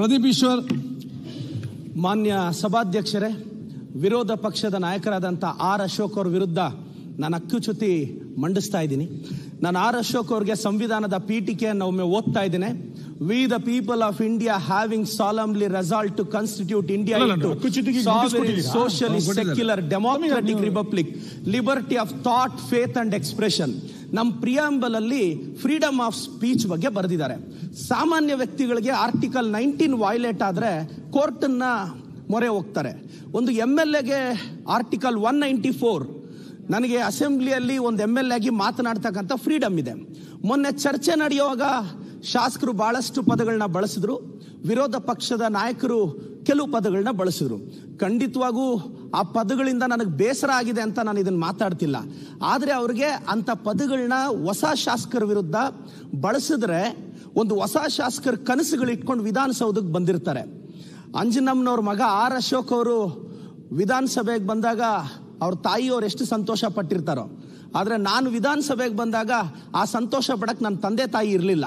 ಪ್ರದೀಪ್ ಈಶ್ವರ್ ಮಾನ್ಯ ಸಭಾಧ್ಯಕ್ಷರೇ ವಿರೋಧ ಪಕ್ಷದ ನಾಯಕರಾದಂಥ ಆರ್ ಅಶೋಕ್ ಅವ್ರ ವಿರುದ್ಧ ನಾನು ಅಕ್ಕುಚ್ಯುತಿ ಮಂಡಿಸ್ತಾ ಇದ್ದೀನಿ ನಾನು ಆರ್ ಅಶೋಕ್ ಅವ್ರಿಗೆ ಸಂವಿಧಾನದ ಪೀಠಿಕೆಯನ್ನು ಒಮ್ಮೆ ಓದ್ತಾ ಇದ್ದೇನೆ we the people of India having solemnly resolved to constitute India socialist secular democratic republic liberty of thought faith and expression ನಮ್ಮ ಪ್ರಿಯಾಂಬಲ್ ಅಲ್ಲಿ ಫ್ರೀಡಮ್ ಆಫ್ ಸ್ಪೀಚ್ ಬಗ್ಗೆ ಬರೆದಿದ್ದಾರೆ ಸಾಮಾನ್ಯ ವ್ಯಕ್ತಿಗಳಿಗೆ ಆರ್ಟಿಕಲ್ ನೈನ್ಟೀನ್ ವಾಯ್ಲೇಟ್ ಆದರೆ ಕೋರ್ಟನ್ನ ಮೊರೆ ಹೋಗ್ತಾರೆ ಒಂದು ಎಮ್ ಎಲ್ ಎಗೆ ಆರ್ಟಿಕಲ್ ಒನ್ ನೈಂಟಿ ಫೋರ್ ನನಗೆ ಅಸೆಂಬ್ಲಿಯಲ್ಲಿ ಒಂದು ಎಮ್ ಎಲ್ ಆಗಿ ಮಾತನಾಡ್ತಕ್ಕಂಥ ಫ್ರೀಡಮ್ ಇದೆ ಮೊನ್ನೆ ಚರ್ಚೆ ನಡೆಯುವಾಗ ಶಾಸಕರು ಬಹಳಷ್ಟು ಪದಗಳನ್ನ ಬಳಸಿದ್ರು ವಿರೋಧ ಪಕ್ಷದ ನಾಯಕರು ಕೆಲವು ಪದಗಳನ್ನ ಬಳಸಿದ್ರು ಖಂಡಿತವಾಗೂ ಆ ಪದಗಳಿಂದ ನನಗೆ ಬೇಸರ ಆಗಿದೆ ಅಂತ ನಾನು ಇದನ್ನು ಮಾತಾಡ್ತಿಲ್ಲ ಆದರೆ ಅವ್ರಿಗೆ ಅಂಥ ಪದಗಳನ್ನ ಹೊಸ ಶಾಸಕರ ವಿರುದ್ಧ ಬಳಸಿದ್ರೆ ಒಂದು ಹೊಸ ಶಾಸಕರ ಕನಸುಗಳು ಇಟ್ಕೊಂಡು ವಿಧಾನಸೌಧಕ್ಕೆ ಬಂದಿರ್ತಾರೆ ಅಂಜನಮ್ಮನವ್ರ ಮಗ ಆರ್ ಅಶೋಕ್ ಅವರು ವಿಧಾನಸಭೆಗೆ ಬಂದಾಗ ಅವ್ರ ತಾಯಿಯವ್ರು ಎಷ್ಟು ಸಂತೋಷ ಪಟ್ಟಿರ್ತಾರೋ ಆದರೆ ನಾನು ವಿಧಾನಸಭೆಗೆ ಬಂದಾಗ ಆ ಸಂತೋಷ ಪಡಕ್ಕೆ ನನ್ನ ತಂದೆ ತಾಯಿ ಇರಲಿಲ್ಲ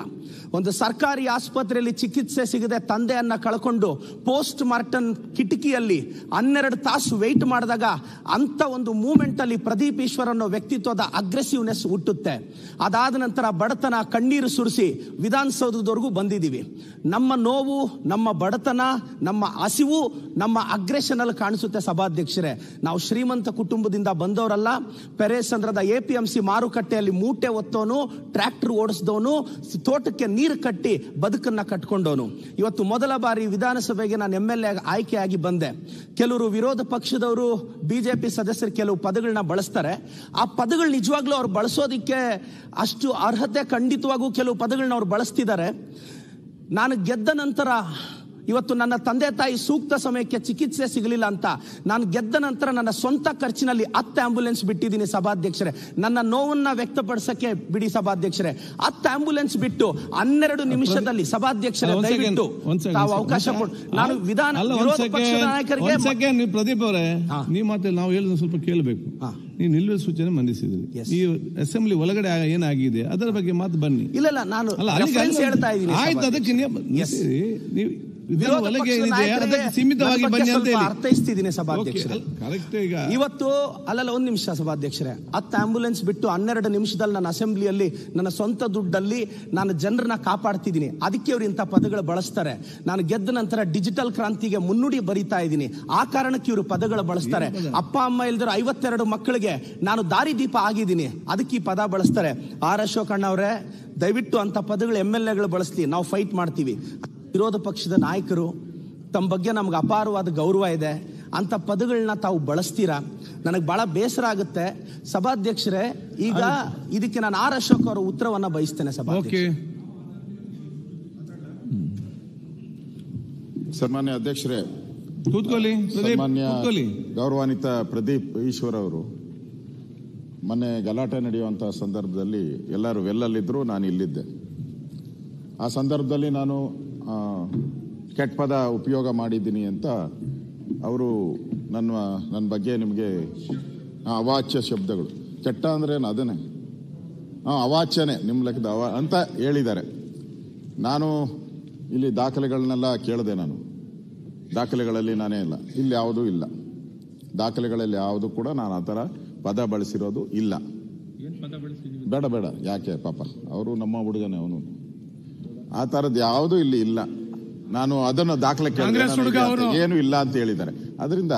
ಒಂದು ಸರ್ಕಾರಿ ಆಸ್ಪತ್ರೆಯಲ್ಲಿ ಚಿಕಿತ್ಸೆ ಸಿಗದೆ ತಂದೆಯನ್ನ ಕಳ್ಕೊಂಡು ಪೋಸ್ಟ್ ಮಾರ್ಟನ್ ಕಿಟಕಿಯಲ್ಲಿ ಹನ್ನೆರಡು ತಾಸು ವೆಯ್ಟ್ ಮಾಡಿದಾಗ ಅಂತ ಒಂದು ಮೂಮೆಂಟ್ ಅಲ್ಲಿ ಪ್ರದೀಪ್ ಈಶ್ವರ್ ಅನ್ನೋ ವ್ಯಕ್ತಿತ್ವದ ಅಗ್ರೆಸಿವ್ನೆಸ್ ಹುಟ್ಟುತ್ತೆ ಅದಾದ ನಂತರ ಬಡತನ ಕಣ್ಣೀರು ಸುರಿಸಿ ವಿಧಾನಸೌಧದವರೆಗೂ ಬಂದಿದ್ದೀವಿ ನಮ್ಮ ನೋವು ನಮ್ಮ ಬಡತನ ನಮ್ಮ ಹಸಿವು ನಮ್ಮ ಅಗ್ರೆಷನ್ ಅಲ್ಲಿ ಕಾಣಿಸುತ್ತೆ ಸಭಾಧ್ಯಕ್ಷರೇ ನಾವು ಶ್ರೀಮಂತ ಕುಟುಂಬದಿಂದ ಬಂದವರಲ್ಲ ಪೆರೇಸಂದ್ರದ ಎ ಪಿ ಎಂ ಸಿ ಮಾರುಕಟ್ಟೆಯಲ್ಲಿ ಮೂಟೆ ಒತ್ತೋನು ಟ್ರ್ಯಾಕ್ಟರ್ ಓಡಿಸಿದವನು ತೋಟ ಮುಖಕ್ಕೆ ನೀರು ಕಟ್ಟಿ ಬದುಕನ್ನು ಕಟ್ಕೊಂಡವನು ಇವತ್ತು ಮೊದಲ ಬಾರಿ ವಿಧಾನಸಭೆಗೆ ನಾನು ಎಮ್ ಎಲ್ ಎ ಆಯ್ಕೆಯಾಗಿ ಬಂದೆ ಕೆಲವರು ವಿರೋಧ ಪಕ್ಷದವರು ಬಿಜೆಪಿ ಸದಸ್ಯರು ಕೆಲವು ಪದಗಳನ್ನ ಬಳಸ್ತಾರೆ ಆ ಪದಗಳು ನಿಜವಾಗ್ಲೂ ಅವ್ರು ಬಳಸೋದಕ್ಕೆ ಅಷ್ಟು ಅರ್ಹತೆ ಖಂಡಿತವಾಗೂ ಕೆಲವು ಪದಗಳನ್ನ ಅವ್ರು ಬಳಸ್ತಿದ್ದಾರೆ ನಾನು ಗೆದ್ದ ನಂತರ ಇವತ್ತು ನನ್ನ ತಂದೆ ತಾಯಿ ಸೂಕ್ತ ಸಮಯಕ್ಕೆ ಚಿಕಿತ್ಸೆ ಸಿಗಲಿಲ್ಲ ಅಂತ ನಾನು ಗೆದ್ದ ನಂತರ ನನ್ನ ಸ್ವಂತ ಖರ್ಚಿನಲ್ಲಿ ಹತ್ತು ಆಂಬುಲೆನ್ಸ್ ಬಿಟ್ಟಿದ್ದೀನಿ ಸಭಾಧ್ಯಕ್ಷರೇ ನನ್ನ ನೋವನ್ನು ವ್ಯಕ್ತಪಡಿಸಕ್ಕೆ ಬಿಡಿ ಸಭಾಧ್ಯಕ್ಷರೇ ಹತ್ತು ಆಂಬುಲೆನ್ಸ್ ಬಿಟ್ಟು ಹನ್ನೆರಡು ನಿಮಿಷದಲ್ಲಿ ಸಭಾಧ್ಯಕ್ಷರೇ ದಯವಿಟ್ಟು ತಾವು ಅವಕಾಶ ಕೊಡು ನಾನು ವಿಧಾನ ವಿರೋಧ ಪಕ್ಷದ ನಾಯಕರಿಗೆ ಪ್ರದೀಪ್ ಅವರೇ ನೀವು ಮಾತಲ್ಲಿ ನಾವು ಹೇಳಿದ ಸ್ವಲ್ಪ ಕೇಳಬೇಕು ನೀವು ನಿಲ್ಲುವ ಸೂಚನೆ ಮಂಡಿಸಿದ್ರಿ ಈ ಅಸೆಂಬ್ಲಿ ಒಳಗಡೆ ಏನಾಗಿದೆ ಅದರ ಬಗ್ಗೆ ಮಾತು ಬನ್ನಿ ಇಲ್ಲ ಇಲ್ಲ ನಾನು ಹೇಳ್ತಾ ಇದ್ದೀನಿ ಆಯ್ತು ಅದಕ್ಕೆ ನೀವು ಸೀಮಿತವಾಗಿ ಅರ್ಥೈಸ್ತಿದ್ದೀನಿ ಸಭಾಧ್ಯಕ್ಷರೇ ಇವತ್ತು ಅಲ್ಲಲ್ಲ ಒಂದ್ ನಿಮಿಷ ಸಭಾಧ್ಯಕ್ಷರೇ ಹತ್ತು ಆಂಬುಲೆನ್ಸ್ ಬಿಟ್ಟು ಹನ್ನೆರಡು ನಿಮಿಷದಲ್ಲಿ ನಾನು ಅಸೆಂಬ್ಲಿಯಲ್ಲಿ ನನ್ನ ಸ್ವಂತ ದುಡ್ಡಲ್ಲಿ ನಾನು ಜನರನ್ನ ಕಾಪಾಡ್ತಿದ್ದೀನಿ ಅದಕ್ಕೆ ಅವ್ರು ಇಂಥ ಪದಗಳು ಬಳಸ್ತಾರೆ ನಾನು ಗೆದ್ದ ನಂತರ ಡಿಜಿಟಲ್ ಕ್ರಾಂತಿಗೆ ಮುನ್ನುಡಿ ಬರಿತಾ ಇದ್ದೀನಿ ಆ ಕಾರಣಕ್ಕೆ ಇವರು ಪದಗಳು ಬಳಸ್ತಾರೆ ಅಪ್ಪ ಅಮ್ಮ ಇಲ್ದಿರೋ ಐವತ್ತೆರಡು ಮಕ್ಕಳಿಗೆ ನಾನು ದಾರಿದೀಪ ಆಗಿದ್ದೀನಿ ಅದಕ್ಕೆ ಈ ಪದ ಬಳಸ್ತಾರೆ ಆರ್ ಅಶೋಕಣ್ಣ ಅವರೇ ದಯವಿಟ್ಟು ಅಂತ ಪದಗಳು ಎಂ ಎಲ್ ಎಗಳು ಬಳಸ್ಲಿ ನಾವು ಫೈಟ್ ಮಾಡ್ತೀವಿ ವಿರೋಧ ಪಕ್ಷದ ನಾಯಕರು ತಮ್ಮ ಬಗ್ಗೆ ನಮ್ಗೆ ಅಪಾರವಾದ ಗೌರವ ಇದೆ ಅಂತ ಪದಗಳನ್ನ ತಾವು ಬಳಸ್ತೀರಾ ನನಗೆ ಬಹಳ ಬೇಸರ ಆಗುತ್ತೆ ಸಭಾಧ್ಯಕ್ಷರೇ ಈಗ ಇದಕ್ಕೆ ನಾನು ಆರ್ ಅಶೋಕ್ ಅವರ ಉತ್ತರವನ್ನ ಬಯಸ್ತೇನೆ ಸಭಾಧ್ಯಕ್ಷ ಸನ್ಮಾನ್ಯ ಅಧ್ಯಕ್ಷರೇ ಸನ್ಮಾನ್ಯ ಗೌರವಾನ್ವಿತ ಪ್ರದೀಪ್ ಈಶ್ವರ್ ಅವರು ಮೊನ್ನೆ ಗಲಾಟೆ ನಡೆಯುವಂತಹ ಸಂದರ್ಭದಲ್ಲಿ ಎಲ್ಲರೂ ವೆಲ್ಲಲ್ಲಿದ್ದರು ನಾನು ಇಲ್ಲಿದ್ದೆ ಆ ಸಂದರ್ಭದಲ್ಲಿ ನಾನು ಕೆಟ್ಟ ಪದ ಉಪಯೋಗ ಮಾಡಿದ್ದೀನಿ ಅಂತ ಅವರು ನನ್ನ ನನ್ನ ಬಗ್ಗೆ ನಿಮಗೆ ಅವಾಚ್ಯ ಶಬ್ದಗಳು ಕೆಟ್ಟ ಅಂದ್ರೆ ಏನು ಅದನ್ನೇ ಹಾಂ ಅವಾಚ್ಯನೇ ನಿಮ್ಮ ಲೆಕ್ಕದ ಅವ ಅಂತ ಹೇಳಿದ್ದಾರೆ ನಾನು ಇಲ್ಲಿ ದಾಖಲೆಗಳನ್ನೆಲ್ಲ ಕೇಳಿದೆ ನಾನು ದಾಖಲೆಗಳಲ್ಲಿ ನಾನೇ ಇಲ್ಲ ಇಲ್ಲಿ ಯಾವುದೂ ಇಲ್ಲ ದಾಖಲೆಗಳಲ್ಲಿ ಯಾವುದು ಕೂಡ ನಾನು ಆ ಥರ ಪದ ಬಳಸಿರೋದು ಇಲ್ಲ ಬೇಡ ಬೇಡ ಯಾಕೆ ಪಾಪ ಅವರು ನಮ್ಮ ಹುಡುಗನೇ ಅವನು ಆ ತರದ್ದು ಯಾವುದು ಇಲ್ಲಿ ಇಲ್ಲ ನಾನು ಅದನ್ನು ದಾಖಲೆ ಏನು ಇಲ್ಲ ಅಂತ ಹೇಳಿದ್ದಾರೆ ಅದರಿಂದ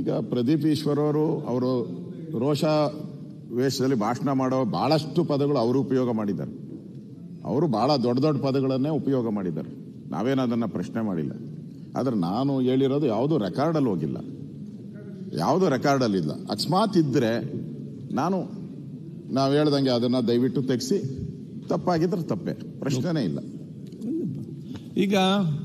ಈಗ ಪ್ರದೀಪ್ ಈಶ್ವರವರು ಅವರು ರೋಷ ವೇಷದಲ್ಲಿ ಭಾಷಣ ಮಾಡೋ ಬಹಳಷ್ಟು ಪದಗಳು ಅವರು ಉಪಯೋಗ ಮಾಡಿದ್ದಾರೆ ಅವರು ಬಹಳ ದೊಡ್ಡ ದೊಡ್ಡ ಪದಗಳನ್ನೇ ಉಪಯೋಗ ಮಾಡಿದ್ದಾರೆ ನಾವೇನು ಅದನ್ನು ಪ್ರಶ್ನೆ ಮಾಡಿಲ್ಲ ಆದರೆ ನಾನು ಹೇಳಿರೋದು ಯಾವುದು ರೆಕಾರ್ಡಲ್ಲಿ ಹೋಗಿಲ್ಲ ಯಾವುದೂ ಇಲ್ಲ ಅಕಸ್ಮಾತ್ ಇದ್ದರೆ ನಾನು ನಾವು ಹೇಳ್ದಂಗೆ ಅದನ್ನು ದಯವಿಟ್ಟು ತೆಗೆಸಿ ತಪ್ಪಾಗಿದ್ರೆ ತಪ್ಪೇ ಪ್ರಶ್ನೆನೇ ಇಲ್ಲ ligar